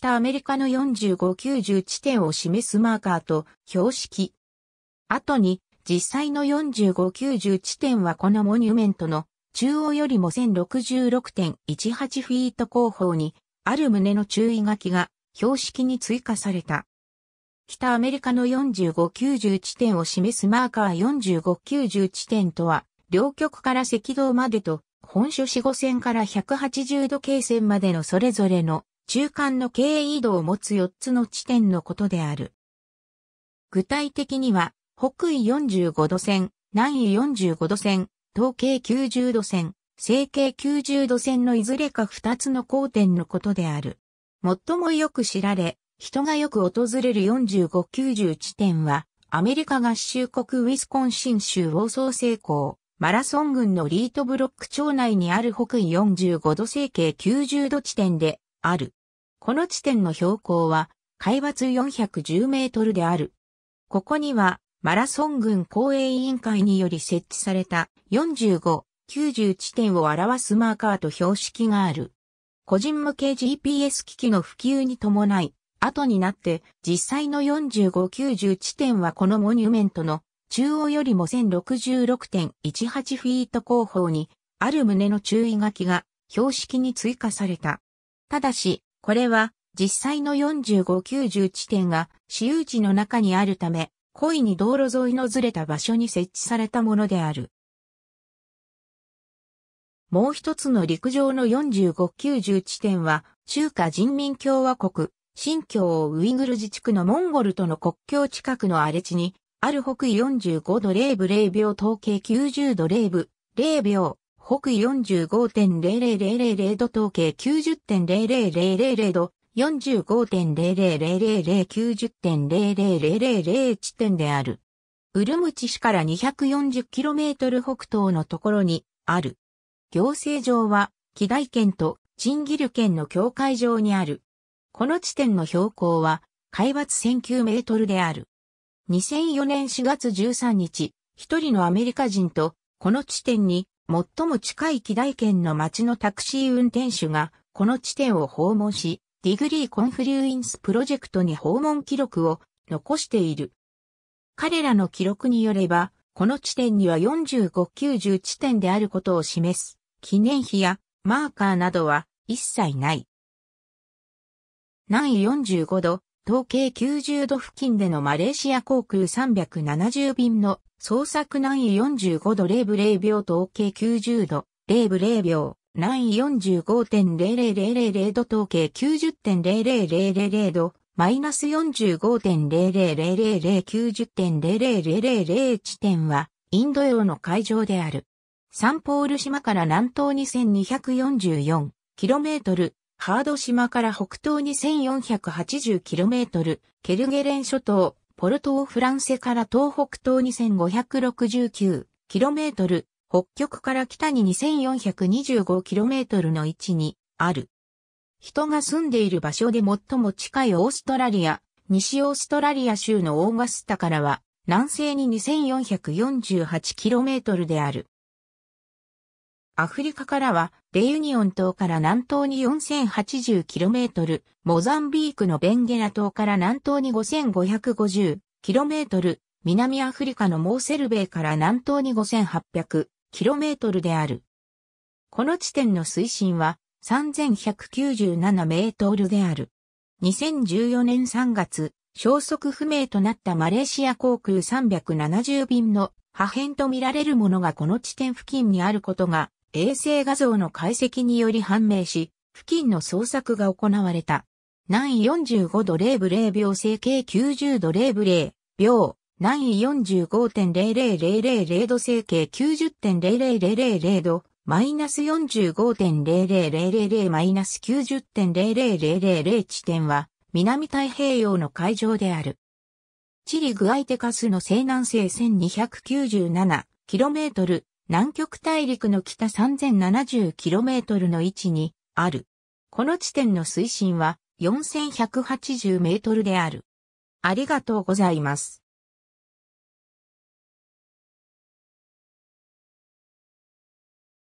北アメリカの4590地点を示すマーカーと標識。後に、実際の4590地点はこのモニュメントの中央よりも1066.18フィート後方にある旨の注意書きが標識に追加された。北アメリカの4590地点を示すマーカー4590地点とは、両極から赤道までと、本書四五線から180度経線までのそれぞれの中間の経営移動を持つ4つの地点のことである。具体的には、北緯45度線、南緯45度線、東経90度線、西経90度線のいずれか2つの交点のことである。最もよく知られ、人がよく訪れる4590地点は、アメリカ合衆国ウィスコンシン州を創成功、マラソン軍のリートブロック町内にある北緯45度西経90度地点である。この地点の標高は海抜410メートルである。ここにはマラソン軍公営委員会により設置された45、90地点を表すマーカーと標識がある。個人向け GPS 機器の普及に伴い、後になって実際の45、90地点はこのモニュメントの中央よりも1066.18フィート後方にある旨の注意書きが標識に追加された。ただし、これは実際の4590地点が私有地の中にあるため、故意に道路沿いのずれた場所に設置されたものである。もう一つの陸上の4590地点は、中華人民共和国、新疆ウイグル自治区のモンゴルとの国境近くの荒れ地に、ある北緯45度0分0秒統計90度0分0秒、北緯4 5 0 0 0 0度統計9 0 0 0 0 0度、4 5 0 0 0 0 90.00000地点である。ウルムチ市から 240km 北東のところにある。行政上は、キダイ県とチンギル県の境界上にある。この地点の標高は、海抜1009メートルである。2004年4月13日、一人のアメリカ人と、この地点に最も近い機大県の町のタクシー運転手が、この地点を訪問し、ディグリーコンフリューインスプロジェクトに訪問記録を残している。彼らの記録によれば、この地点には4590地点であることを示す記念碑やマーカーなどは一切ない。南緯45度、統計90度付近でのマレーシア航空370便の捜索難易45度000秒統計90度000秒難易4 5 0 0 0 0度統計9 0 0 0 0 0度マイナス45.0000090.0000地点はインド洋の海上である。サンポール島から南東 2244km ハード島から北東に 1480km、ケルゲレン諸島、ポルトーフランセから東北東に 1569km、北極から北に 2425km の位置にある。人が住んでいる場所で最も近いオーストラリア、西オーストラリア州のオーガスタからは、南西に 2448km である。アフリカからは、レユニオン島から南東に 4080km、モザンビークのベンゲラ島から南東に 5550km、南アフリカのモーセルベイから南東に 5800km である。この地点の水深は3197メートルである。2014年3月、消息不明となったマレーシア航空370便の破片とみられるものがこの地点付近にあることが衛星画像の解析により判明し、付近の捜索が行われた。南緯45度0ブ0秒整形90度0ブ0秒、南緯45.00000度整形9 0 0 0 0 0度、マイナス45.0000マイナス9 0 0 0 0 0地点は、南太平洋の海上である。チリグアイテカスの西南西 1297km、南極大陸の北 3070km の位置にある。この地点の水深は4180メートルである。ありがとうございます。